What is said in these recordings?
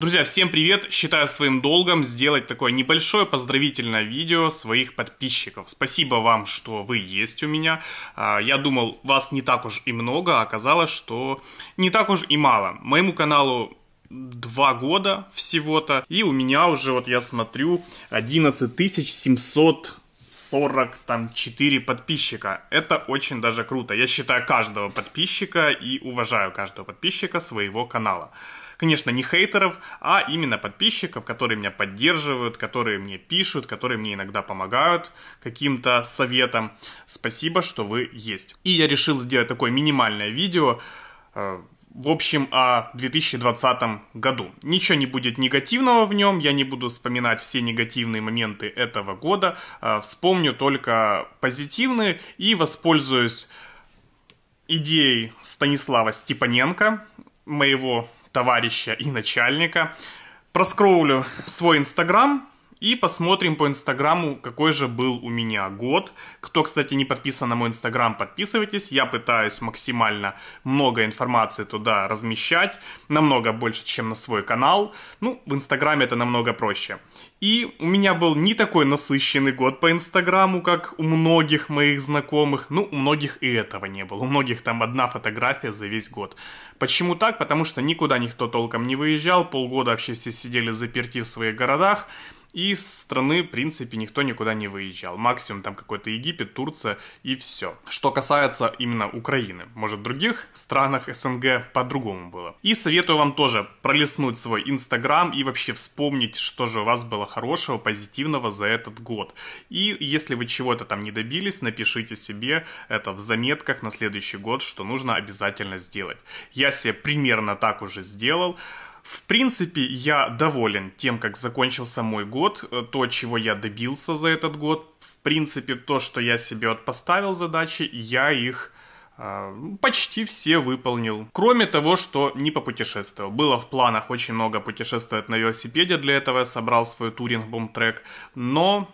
Друзья, всем привет! Считаю своим долгом сделать такое небольшое поздравительное видео своих подписчиков. Спасибо вам, что вы есть у меня. А, я думал, вас не так уж и много, а оказалось, что не так уж и мало. Моему каналу два года всего-то, и у меня уже, вот я смотрю, 11 700 44 подписчика. Это очень даже круто. Я считаю каждого подписчика и уважаю каждого подписчика своего канала конечно, не хейтеров, а именно подписчиков, которые меня поддерживают, которые мне пишут, которые мне иногда помогают каким-то советом. Спасибо, что вы есть. И я решил сделать такое минимальное видео, э, в общем, о 2020 году. Ничего не будет негативного в нем, я не буду вспоминать все негативные моменты этого года, э, вспомню только позитивные и воспользуюсь идеей Станислава Степаненко, моего товарища и начальника. Проскроулю свой инстаграм, и посмотрим по инстаграму, какой же был у меня год. Кто, кстати, не подписан на мой инстаграм, подписывайтесь. Я пытаюсь максимально много информации туда размещать. Намного больше, чем на свой канал. Ну, в инстаграме это намного проще. И у меня был не такой насыщенный год по инстаграму, как у многих моих знакомых. Ну, у многих и этого не было. У многих там одна фотография за весь год. Почему так? Потому что никуда никто толком не выезжал. Полгода вообще все сидели заперти в своих городах. И из страны, в принципе, никто никуда не выезжал. Максимум там какой-то Египет, Турция и все. Что касается именно Украины. Может, в других странах СНГ по-другому было. И советую вам тоже пролистнуть свой Инстаграм и вообще вспомнить, что же у вас было хорошего, позитивного за этот год. И если вы чего-то там не добились, напишите себе это в заметках на следующий год, что нужно обязательно сделать. Я себе примерно так уже сделал. В принципе, я доволен тем, как закончился мой год, э, то, чего я добился за этот год. В принципе, то, что я себе поставил задачи, я их э, почти все выполнил. Кроме того, что не попутешествовал. Было в планах очень много путешествовать на велосипеде, для этого я собрал свой туринг трек, но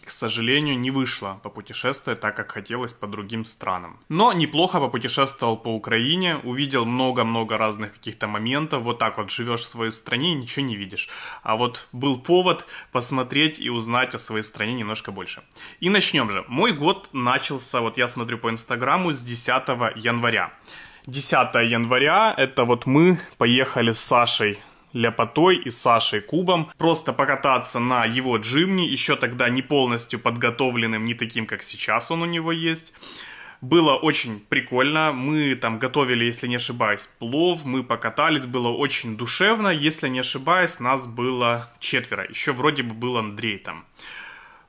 к сожалению, не вышло попутешествовать так, как хотелось по другим странам. Но неплохо попутешествовал по Украине, увидел много-много разных каких-то моментов. Вот так вот живешь в своей стране и ничего не видишь. А вот был повод посмотреть и узнать о своей стране немножко больше. И начнем же. Мой год начался, вот я смотрю по Инстаграму, с 10 января. 10 января, это вот мы поехали с Сашей Ляпотой и Сашей Кубом, просто покататься на его джимне, еще тогда не полностью подготовленным, не таким, как сейчас он у него есть. Было очень прикольно, мы там готовили, если не ошибаюсь, плов, мы покатались, было очень душевно, если не ошибаюсь, нас было четверо, еще вроде бы был Андрей там.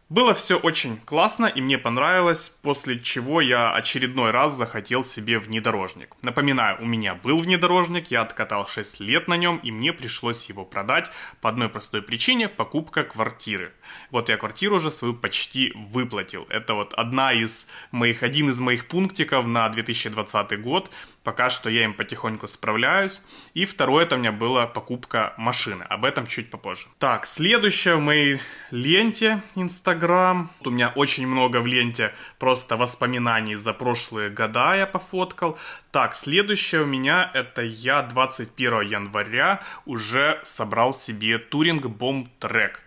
Было все очень классно и мне понравилось, после чего я очередной раз захотел себе внедорожник. Напоминаю, у меня был внедорожник, я откатал 6 лет на нем и мне пришлось его продать по одной простой причине – покупка квартиры. Вот я квартиру уже свою почти выплатил. Это вот одна из моих, один из моих пунктиков на 2020 год. Пока что я им потихоньку справляюсь. И второе это у меня была покупка машины. Об этом чуть попозже. Так, следующее в моей ленте Инстаграм Инстаграм. У меня очень много в ленте просто воспоминаний за прошлые года я пофоткал. Так, следующее у меня это я 21 января уже собрал себе туринг бомб трек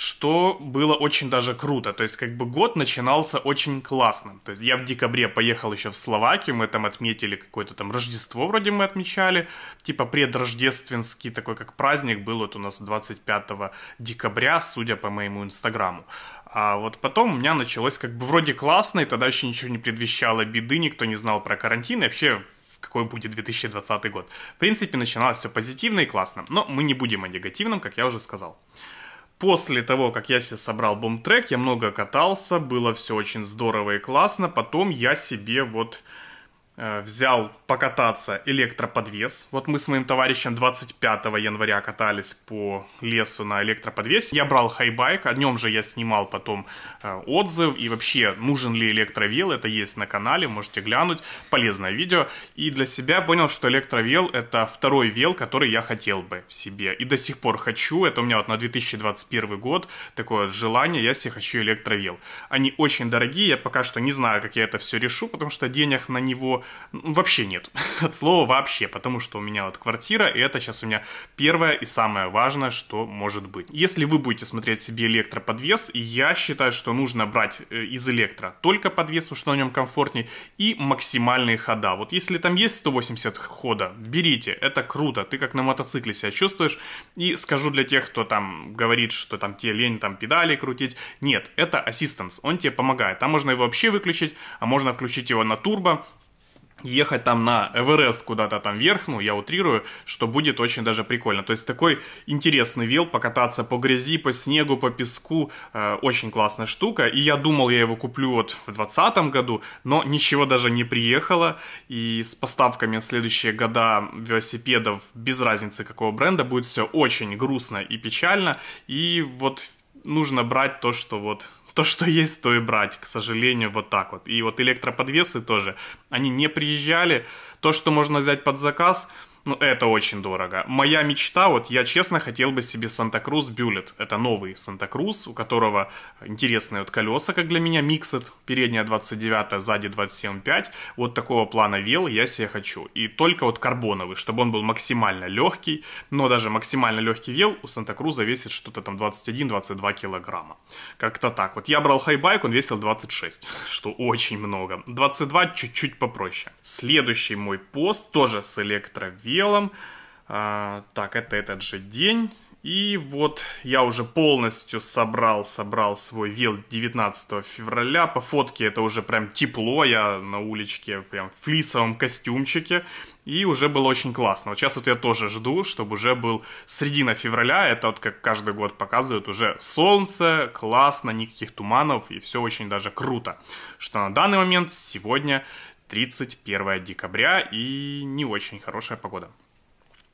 что было очень даже круто. То есть, как бы год начинался очень классно. То есть, я в декабре поехал еще в Словакию, мы там отметили какое-то там Рождество вроде мы отмечали, типа предрождественский такой как праздник был вот у нас 25 декабря, судя по моему инстаграму. А вот потом у меня началось как бы вроде классно, и тогда еще ничего не предвещало беды, никто не знал про карантин, и вообще какой будет 2020 год. В принципе, начиналось все позитивно и классно, но мы не будем о негативном, как я уже сказал. После того, как я себе собрал бомб трек, я много катался, было все очень здорово и классно. Потом я себе вот Э, взял покататься электроподвес. Вот мы с моим товарищем 25 января катались по лесу на электроподвесе. Я брал хайбайк, о нем же я снимал потом э, отзыв. И вообще, нужен ли электровел, это есть на канале, можете глянуть. Полезное видео. И для себя понял, что электровел это второй вел, который я хотел бы себе. И до сих пор хочу, это у меня вот на 2021 год такое желание, я себе хочу электровел. Они очень дорогие, я пока что не знаю, как я это все решу, потому что денег на него Вообще нет. От слова вообще, потому что у меня вот квартира, и это сейчас у меня первое и самое важное, что может быть. Если вы будете смотреть себе электроподвес, я считаю, что нужно брать э, из электро только подвес, потому что на нем комфортней, и максимальные хода. Вот если там есть 180 хода, берите, это круто, ты как на мотоцикле себя чувствуешь. И скажу для тех, кто там говорит, что там тебе лень там педали крутить, нет, это ассистанс, он тебе помогает. Там можно его вообще выключить, а можно включить его на турбо, ехать там на Эверест куда-то там вверх, ну, я утрирую, что будет очень даже прикольно. То есть такой интересный вел, покататься по грязи, по снегу, по песку, э, очень классная штука. И я думал, я его куплю вот в 2020 году, но ничего даже не приехало. И с поставками в следующие года велосипедов, без разницы какого бренда, будет все очень грустно и печально. И вот нужно брать то, что вот то, что есть, то и брать, к сожалению, вот так вот. И вот электроподвесы тоже, они не приезжали. То, что можно взять под заказ, ну, это очень дорого. Моя мечта, вот я честно хотел бы себе Санта-Крус Бюллет. Это новый Санта-Крус, у которого интересные вот колеса, как для меня, миксет. Передняя 29, сзади 27,5. Вот такого плана вел я себе хочу. И только вот карбоновый, чтобы он был максимально легкий. Но даже максимально легкий вел у Санта-Круза весит что-то там 21-22 килограмма. Как-то так. Вот я брал хайбайк, он весил 26, что очень много. 22 чуть-чуть попроще. Следующий мой пост тоже с электровелом белом. А, так, это этот же день. И вот я уже полностью собрал, собрал свой вел 19 февраля. По фотке это уже прям тепло, я на уличке прям в флисовом костюмчике. И уже было очень классно. Вот сейчас вот я тоже жду, чтобы уже был середина февраля. Это вот как каждый год показывают, уже солнце, классно, никаких туманов и все очень даже круто. Что на данный момент сегодня 31 декабря и не очень хорошая погода.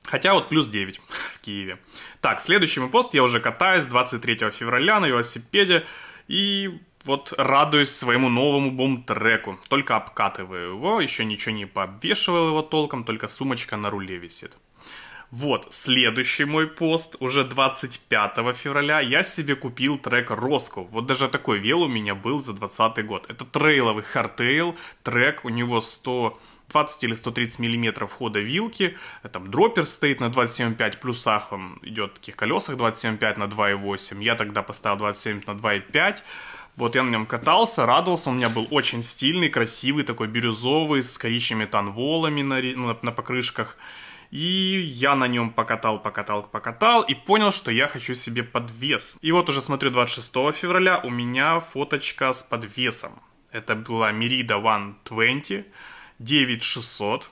Хотя вот плюс 9 в Киеве. Так, следующий мой пост. Я уже катаюсь 23 февраля на велосипеде и вот радуюсь своему новому бум-треку. Только обкатываю его, еще ничего не пообвешивал его толком, только сумочка на руле висит. Вот, следующий мой пост, уже 25 февраля, я себе купил трек «Роско». Вот даже такой вел у меня был за 20 год. Это трейловый хардтейл, трек, у него 100... 20 или 130 миллиметров хода вилки, там дроппер стоит на 27,5 плюсах, он идет в таких колесах 27,5 на 2,8, я тогда поставил 27 на 2,5, вот я на нем катался, радовался, он у меня был очень стильный, красивый, такой бирюзовый, с коричневыми танволами на, ну, на, на покрышках, и я на нем покатал, покатал, покатал и понял, что я хочу себе подвес. И вот уже смотрю 26 февраля, у меня фоточка с подвесом. Это была Merida 120 9600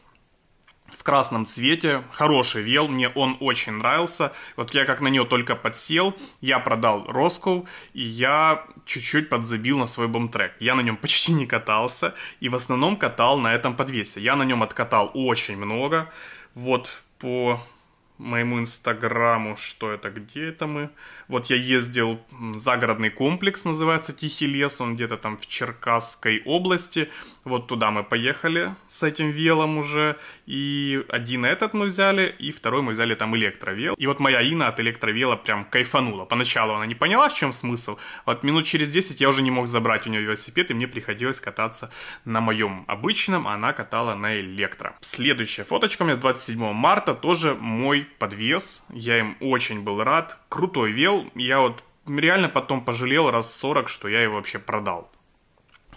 в красном цвете. Хороший вел, мне он очень нравился. Вот я как на нее только подсел, я продал Роскоу, и я чуть-чуть подзабил на свой бомтрек. Я на нем почти не катался, и в основном катал на этом подвесе. Я на нем откатал очень много. Вот по моему инстаграму, что это, где это мы. Вот я ездил, загородный комплекс называется Тихий лес, он где-то там в Черкасской области. Вот туда мы поехали с этим велом уже. И один этот мы взяли, и второй мы взяли там электровел. И вот моя Ина от электровела прям кайфанула. Поначалу она не поняла, в чем смысл. Вот минут через 10 я уже не мог забрать у нее велосипед, и мне приходилось кататься на моем обычном, а она катала на электро. Следующая фоточка у меня 27 марта, тоже мой подвес. Я им очень был рад. Крутой вел. Я вот реально потом пожалел раз 40, что я его вообще продал.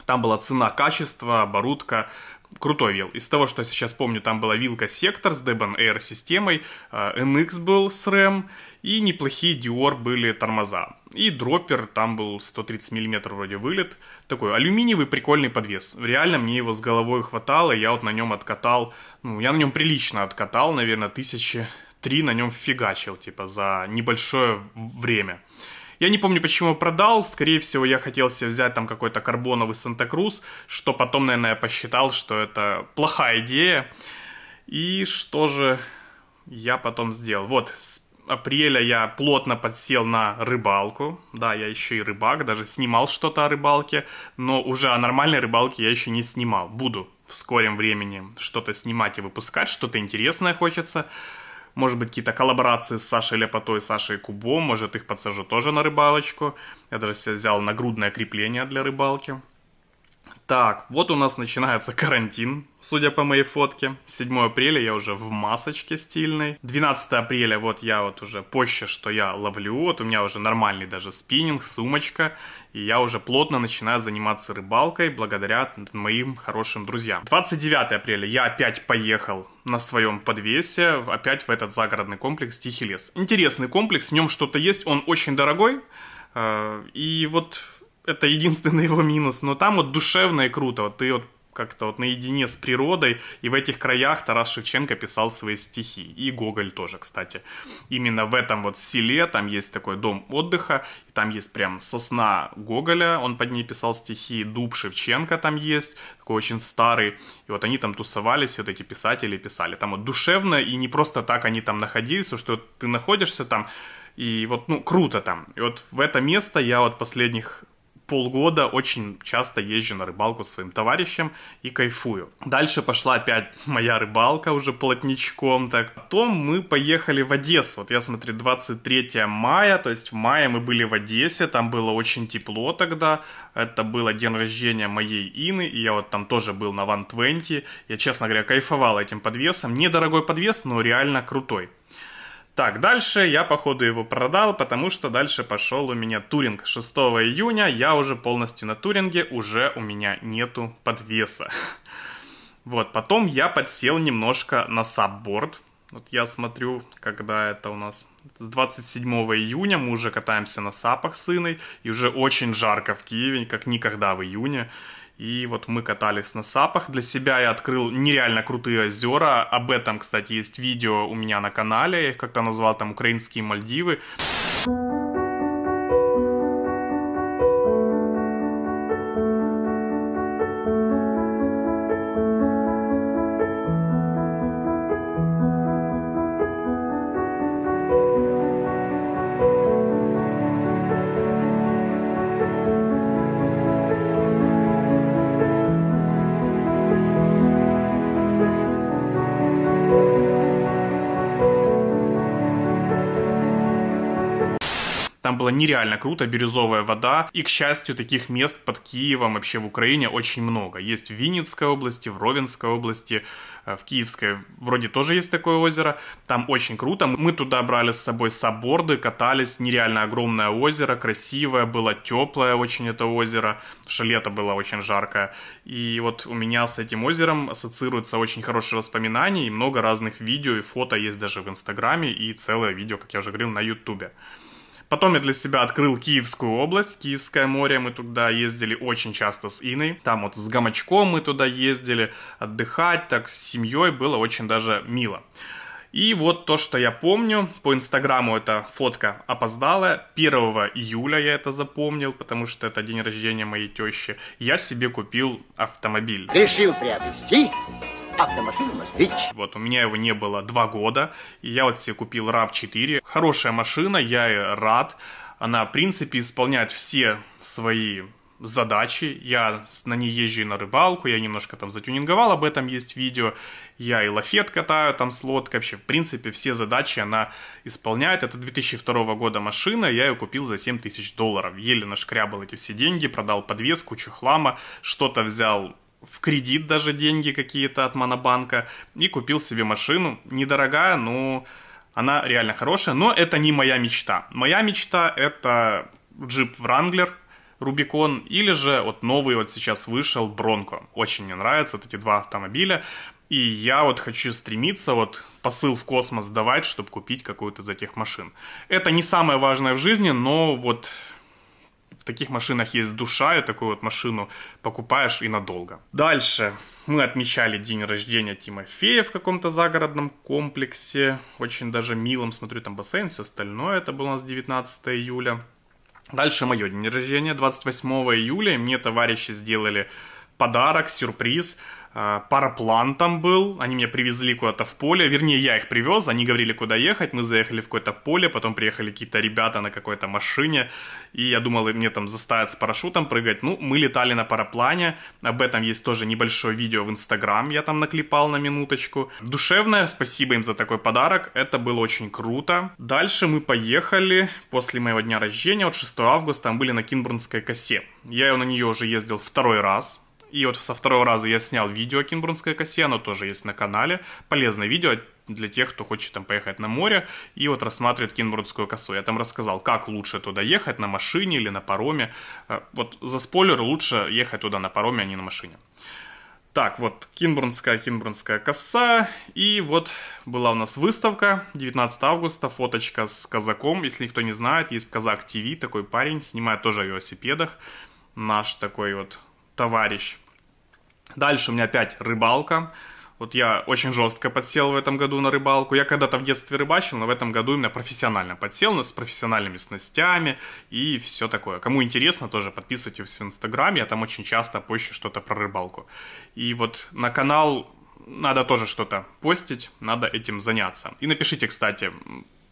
Там была цена, качество, оборудка. Крутой вил. Из того, что я сейчас помню, там была вилка Сектор с Debian Air системой, э, NX был с RAM, и неплохие Dior были тормоза. И дроппер, там был 130 мм вроде вылет. Такой алюминиевый прикольный подвес. Реально мне его с головой хватало, я вот на нем откатал, ну, я на нем прилично откатал, наверное, тысячи три на нем фигачил, типа, за небольшое время. Я не помню, почему продал. Скорее всего, я хотел себе взять там какой-то карбоновый Санта-Крус, что потом, наверное, я посчитал, что это плохая идея. И что же я потом сделал? Вот, с апреля я плотно подсел на рыбалку. Да, я еще и рыбак, даже снимал что-то о рыбалке, но уже о нормальной рыбалке я еще не снимал. Буду в скором времени что-то снимать и выпускать, что-то интересное хочется может быть, какие-то коллаборации с Сашей Лепотой, Сашей Кубом, может, их подсажу тоже на рыбалочку. Я даже взял нагрудное крепление для рыбалки. Так, вот у нас начинается карантин, судя по моей фотке. 7 апреля я уже в масочке стильной. 12 апреля вот я вот уже позже, что я ловлю. Вот у меня уже нормальный даже спиннинг, сумочка. И я уже плотно начинаю заниматься рыбалкой благодаря моим хорошим друзьям. 29 апреля я опять поехал на своем подвесе, опять в этот загородный комплекс Тихий лес. Интересный комплекс, в нем что-то есть, он очень дорогой. Э, и вот это единственный его минус. Но там вот душевно и круто. Вот ты вот как-то вот наедине с природой, и в этих краях Тарас Шевченко писал свои стихи, и Гоголь тоже, кстати. Именно в этом вот селе, там есть такой дом отдыха, и там есть прям сосна Гоголя, он под ней писал стихи, дуб Шевченко там есть, такой очень старый, и вот они там тусовались, вот эти писатели писали. Там вот душевно, и не просто так они там находились, что ты находишься там, и вот, ну, круто там. И вот в это место я вот последних полгода очень часто езжу на рыбалку с своим товарищем и кайфую. Дальше пошла опять моя рыбалка уже плотничком так. Потом мы поехали в Одессу. Вот я смотрю, 23 мая, то есть в мае мы были в Одессе, там было очень тепло тогда. Это было день рождения моей Ины, и я вот там тоже был на 120. Я, честно говоря, кайфовал этим подвесом. Недорогой подвес, но реально крутой. Так, дальше я, походу, его продал, потому что дальше пошел у меня туринг 6 июня. Я уже полностью на туринге, уже у меня нету подвеса. Вот, потом я подсел немножко на сабборд. Вот я смотрю, когда это у нас с 27 июня мы уже катаемся на сапах с сыной, и уже очень жарко в Киеве, как никогда в июне. И вот мы катались на сапах. Для себя я открыл нереально крутые озера. Об этом, кстати, есть видео у меня на канале. Я их как-то назвал там «Украинские Мальдивы». Там было нереально круто, бирюзовая вода. И, к счастью, таких мест под Киевом вообще в Украине очень много. Есть в Винницкой области, в Ровенской области, э, в Киевской вроде тоже есть такое озеро. Там очень круто. Мы туда брали с собой саборды, катались. Нереально огромное озеро, красивое, было теплое очень это озеро. что лето было очень жаркое. И вот у меня с этим озером ассоциируются очень хорошие воспоминания и много разных видео и фото есть даже в Инстаграме и целое видео, как я уже говорил, на Ютубе. Потом я для себя открыл Киевскую область, Киевское море. Мы туда ездили очень часто с Иной. Там вот с Гамочком мы туда ездили отдыхать, так с семьей было очень даже мило. И вот то, что я помню, по Инстаграму эта фотка опоздала. 1 июля я это запомнил, потому что это день рождения моей тещи. Я себе купил автомобиль. Решил приобрести автомашина «Москвич». Вот у меня его не было два года, и я вот себе купил RAV4. Хорошая машина, я рад. Она, в принципе, исполняет все свои задачи. Я на ней езжу и на рыбалку, я немножко там затюнинговал, об этом есть видео. Я и лафет катаю там с лодкой. Вообще, в принципе, все задачи она исполняет. Это 2002 года машина, я ее купил за 7 тысяч долларов. Еле нашкрябал эти все деньги, продал подвеску, кучу хлама, что-то взял в кредит даже деньги какие-то от Монобанка и купил себе машину. Недорогая, но она реально хорошая, но это не моя мечта. Моя мечта это джип Wrangler, Рубикон, или же вот новый вот сейчас вышел Бронко. Очень мне нравятся вот эти два автомобиля. И я вот хочу стремиться вот посыл в космос давать, чтобы купить какую-то из этих машин. Это не самое важное в жизни, но вот таких машинах есть душа, и такую вот машину покупаешь и надолго. Дальше мы отмечали день рождения Тимофея в каком-то загородном комплексе, очень даже милом, смотрю, там бассейн, все остальное, это было у нас 19 июля. Дальше мое день рождения, 28 июля, мне товарищи сделали подарок, сюрприз – а, параплан там был, они меня привезли куда-то в поле, вернее, я их привез, они говорили, куда ехать, мы заехали в какое-то поле, потом приехали какие-то ребята на какой-то машине, и я думал, мне там заставят с парашютом прыгать, ну, мы летали на параплане, об этом есть тоже небольшое видео в Инстаграм, я там наклепал на минуточку. Душевное, спасибо им за такой подарок, это было очень круто. Дальше мы поехали после моего дня рождения, вот 6 августа, мы были на Кинбурнской косе. Я на нее уже ездил второй раз, и вот со второго раза я снял видео о Кинбурнской косе», оно тоже есть на канале. Полезное видео для тех, кто хочет там поехать на море и вот рассматривает Кинбурнскую косу. Я там рассказал, как лучше туда ехать, на машине или на пароме. Э, вот за спойлер лучше ехать туда на пароме, а не на машине. Так, вот Кинбурнская, Кинбурнская коса. И вот была у нас выставка 19 августа, фоточка с казаком. Если кто не знает, есть казак ТВ, такой парень, снимает тоже о велосипедах. Наш такой вот товарищ. Дальше у меня опять рыбалка. Вот я очень жестко подсел в этом году на рыбалку. Я когда-то в детстве рыбачил, но в этом году именно профессионально подсел, но с профессиональными снастями и все такое. Кому интересно, тоже подписывайтесь в Инстаграме, я там очень часто пощу что-то про рыбалку. И вот на канал надо тоже что-то постить, надо этим заняться. И напишите, кстати,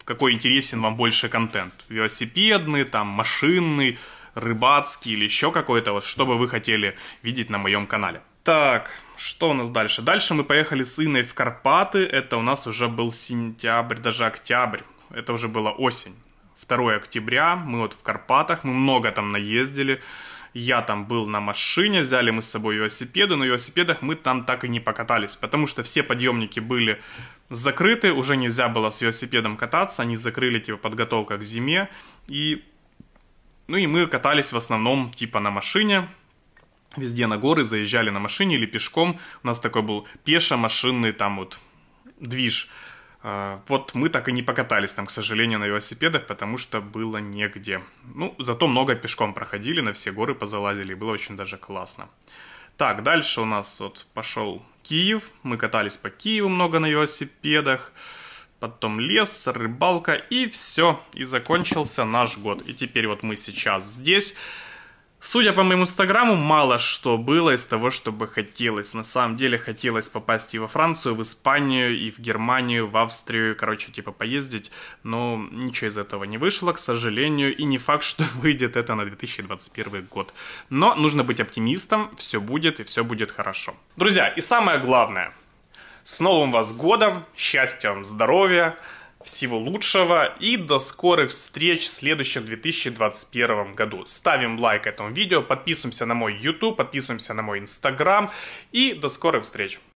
какой интересен вам больше контент. Велосипедный, там, машинный, рыбацкий или еще какой-то, вот, что бы вы хотели видеть на моем канале. Так, что у нас дальше? Дальше мы поехали с Иной в Карпаты, это у нас уже был сентябрь, даже октябрь, это уже была осень. 2 октября, мы вот в Карпатах, мы много там наездили, я там был на машине, взяли мы с собой велосипеды, но велосипедах мы там так и не покатались, потому что все подъемники были закрыты, уже нельзя было с велосипедом кататься, они закрыли типа подготовка к зиме, и ну и мы катались в основном типа на машине, везде на горы заезжали на машине или пешком. У нас такой был пешо-машинный там вот движ. А, вот мы так и не покатались там, к сожалению, на велосипедах, потому что было негде. Ну, зато много пешком проходили, на все горы позалазили, было очень даже классно. Так, дальше у нас вот пошел Киев. Мы катались по Киеву много на велосипедах потом лес, рыбалка и все. И закончился наш год. И теперь вот мы сейчас здесь. Судя по моему инстаграму, мало что было из того, что бы хотелось. На самом деле хотелось попасть и во Францию, в Испанию, и в Германию, в Австрию, короче, типа поездить, но ничего из этого не вышло, к сожалению, и не факт, что выйдет это на 2021 год. Но нужно быть оптимистом, все будет и все будет хорошо. Друзья, и самое главное – с Новым вас годом, счастья вам, здоровья, всего лучшего и до скорых встреч в следующем 2021 году. Ставим лайк этому видео, подписываемся на мой YouTube, подписываемся на мой Instagram и до скорых встреч.